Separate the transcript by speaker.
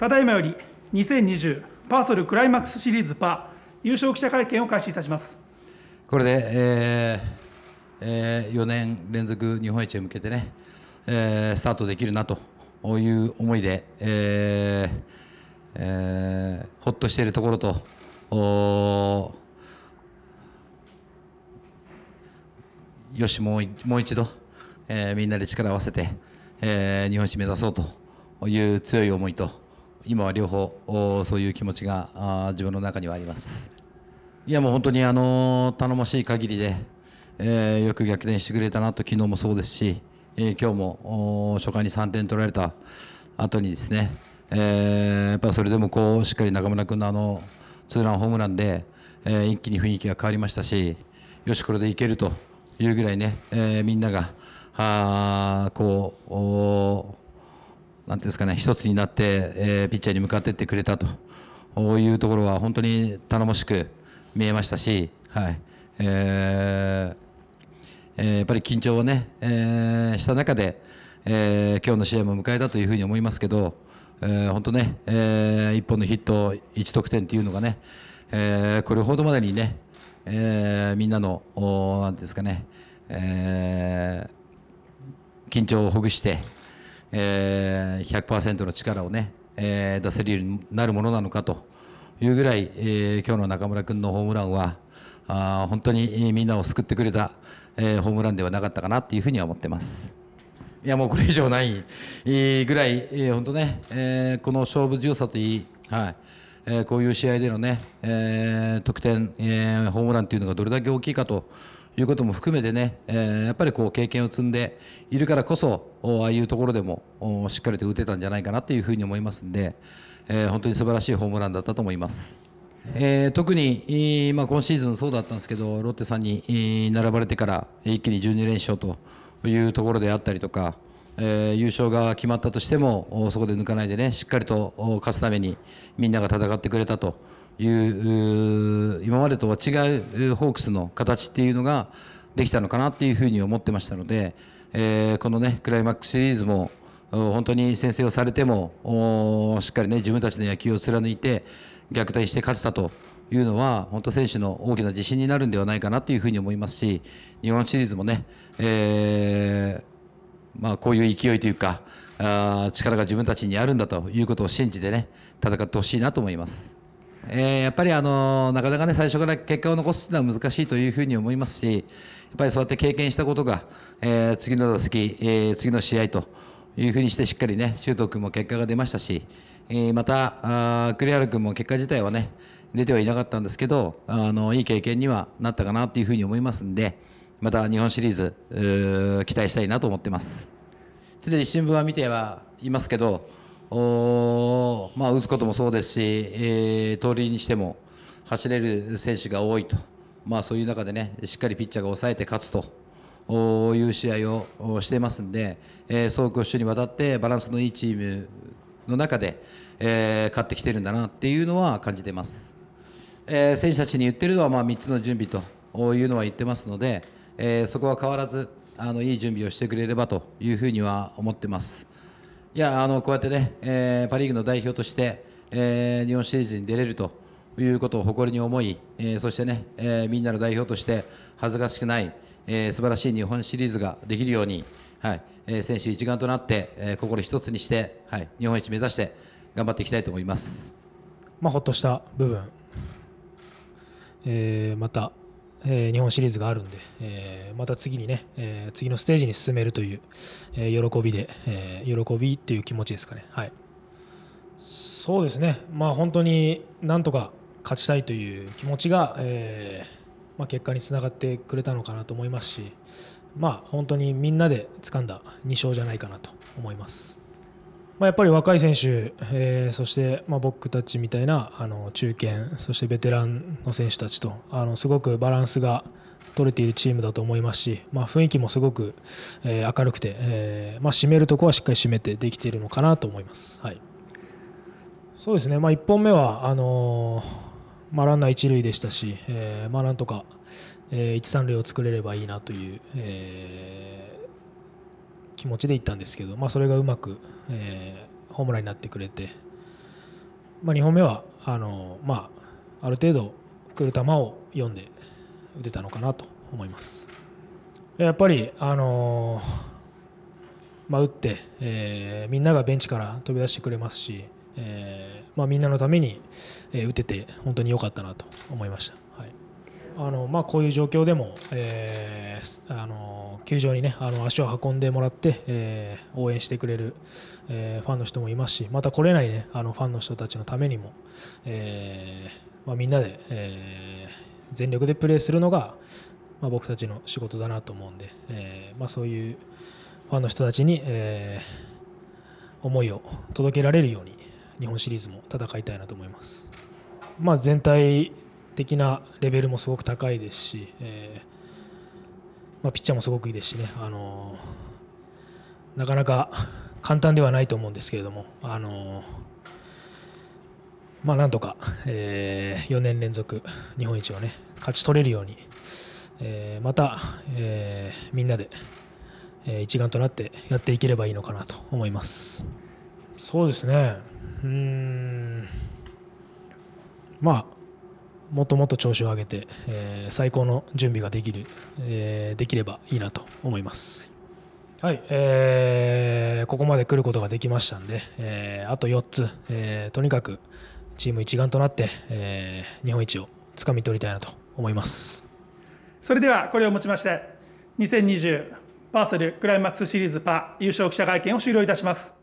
Speaker 1: ただいまより2020パーソルクライマックスシリーズパー優勝記者会見を開始いたします
Speaker 2: これで、えーえー、4年連続日本一へ向けてね、えー、スタートできるなという思いで、えーえー、ほっとしているところとおよしもうもう一度、えー、みんなで力を合わせて、えー、日本一目指そうという強い思いと。今は両方そういう気持ちが自分の中にはありますいやもう本当にあの頼もしい限りで、えー、よく逆転してくれたなと昨日もそうですし、えー、今日も初回に3点取られた後にですね、えー、やっぱそれでもこうしっかり中村君のあのツーランホームランで、え一気に雰囲気が変わりましたしよしこれでいけるというぐらいね、えみんながあこうなんですかね、一つになって、えー、ピッチャーに向かっていってくれたというところは本当に頼もしく見えましたし、はいえーえー、やっぱり緊張をね、えー、した中で、えー、今日の試合も迎えたというふうに思いますけど、えー、本当ね、えー、1本のヒット、1得点というのがね、えー、これほどまでにね、えー、みんなの、なんですかね、えー、緊張をほぐして、えー、100%の力をね、えー、出せるようになるものなのかというぐらい、えー、今日の中村君のホームランはあ本当にみんなを救ってくれた、えー、ホームランではなかったかなというふうには思ってます。いやもうこれ以上ないぐらい、えー、本当ね、えー、この勝負強さといい、はいえー、こういう試合でのね、えー、得点、えー、ホームランというのがどれだけ大きいかということも含めてね、えー、やっぱりこう経験を積んでいるからこそああいうところでもしっかりと打てたんじゃないかなというふうに思いますんで、えー、本当に素晴らしいホームランだったと思います。えー、特に、まあ、今シーズンそうだったんですけどロッテさんに並ばれてから一気に12連勝というところであったりとか、えー、優勝が決まったとしてもそこで抜かないでねしっかりと勝つためにみんなが戦ってくれたと。いう今までとは違うホークスの形っていうのができたのかなっていうふうに思ってましたので、えー、このねクライマックスシリーズも本当に先制をされてもしっかりね自分たちの野球を貫いて逆転して勝てたというのは本当選手の大きな自信になるんではないかなというふうに思いますし日本シリーズもね、えー、まあ、こういう勢いというかあ力が自分たちにあるんだということを信じてね戦ってほしいなと思います。えー、やっぱりあのなかなかね最初から結果を残すのは難しいというふうに思いますしやっぱりそうやって経験したことが、えー、次の打席、えー、次の試合というふうにしてしっかりね周東君も結果が出ましたし、えー、また栗原君も結果自体はね出てはいなかったんですけどあのいい経験にはなったかなというふうに思いますんでまた日本シリーズ期待したいなと思ってます。常に新聞は見てはいますけどおまあ、打つこともそうですし、えー、盗塁にしても走れる選手が多いと、まあ、そういう中でねしっかりピッチャーが抑えて勝つという試合をしていますので、えー、総攻にわたってバランスのいいチームの中で、えー、勝ってきてるんだなっていうのは感じてます、えー、選手たちに言ってるのは、まあ、3つの準備というのは言ってますので、えー、そこは変わらずあのいい準備をしてくれればというふうには思ってます。いやあのこうやってね、えー、パ・リーグの代表として、えー、日本シリーズに出れるということを誇りに思い、えー、そしてね、えー、みんなの代表として恥ずかしくない、えー、素晴らしい日本シリーズができるように、はいえー、選手一丸となって、えー、心一つにして、はい、日本一目指して頑張っていきたいと思います。
Speaker 1: まあ、ほっとした部分、えー、またえー、日本シリーズがあるんで、えー、また次にね、えー、次のステージに進めるという、えー、喜びで、えー、喜びっていう気持ちですかね。はい、そうですね、まあ、本当になんとか勝ちたいという気持ちが、えーまあ、結果につながってくれたのかなと思いますし、まあ、本当にみんなで掴んだ2勝じゃないかなと思います。まあ、やっぱり若い選手、えー、そしてまあ僕たちみたいなあの中堅、そしてベテランの選手たちとあのすごくバランスが取れているチームだと思いますし、まあ、雰囲気もすごく、えー、明るくて、えーまあ、締めるところはしっかり締めてできているのかなと思います。はい、そうですね、まあ、1本目はあのー、まあ、ランナー一塁でしたし、えーまあ、なんとか、えー、一三塁を作れればいいなという、えー気持ちでいったんですけど、まあ、それがうまく、えー、ホームランになってくれて、まあ、2本目はあの、まあ、ある程度来る球を読んで打てたのかなと思います。やっぱり、あのー、まあ、打って、えー、みんながベンチから飛び出してくれますし、えーまあ、みんなのために、えー、打てて本当に良かったなと思いました。あのまあ、こういう状況でも、えー、あの球場に、ね、あの足を運んでもらって、えー、応援してくれる、えー、ファンの人もいますしまた来れない、ね、あのファンの人たちのためにも、えまあ、みんなで、え全力でプレーするのが、まあ、僕たちの仕事だなと思うんで、えまあ、そういうファンの人たちに、え思いを届けられるように日本シリーズも戦いたいなと思います。まあ、全体的なレベルもすごく高いですし、えー、まあ、ピッチャーもすごくいいですしね、あのー、なかなか簡単ではないと思うんですけれども、あのー、まあ、なんとか、え4年連続日本一を、ね、勝ち取れるように、えまた、えみんなで、え一丸となってやっていければいいのかなと思います。そうですねうんまあもっともっと調子を上げて、えー、最高の準備ができる、えー、できればいいなと思います。はい、えー、ここまで来ることができましたんで、えー、あと4つ、えー、とにかくチーム一丸となって、えー、日本一をつかみ取りたいなと思います。それではこれをもちまして2020パーソルクライマックスシリーズパー優勝記者会見を終了いたします。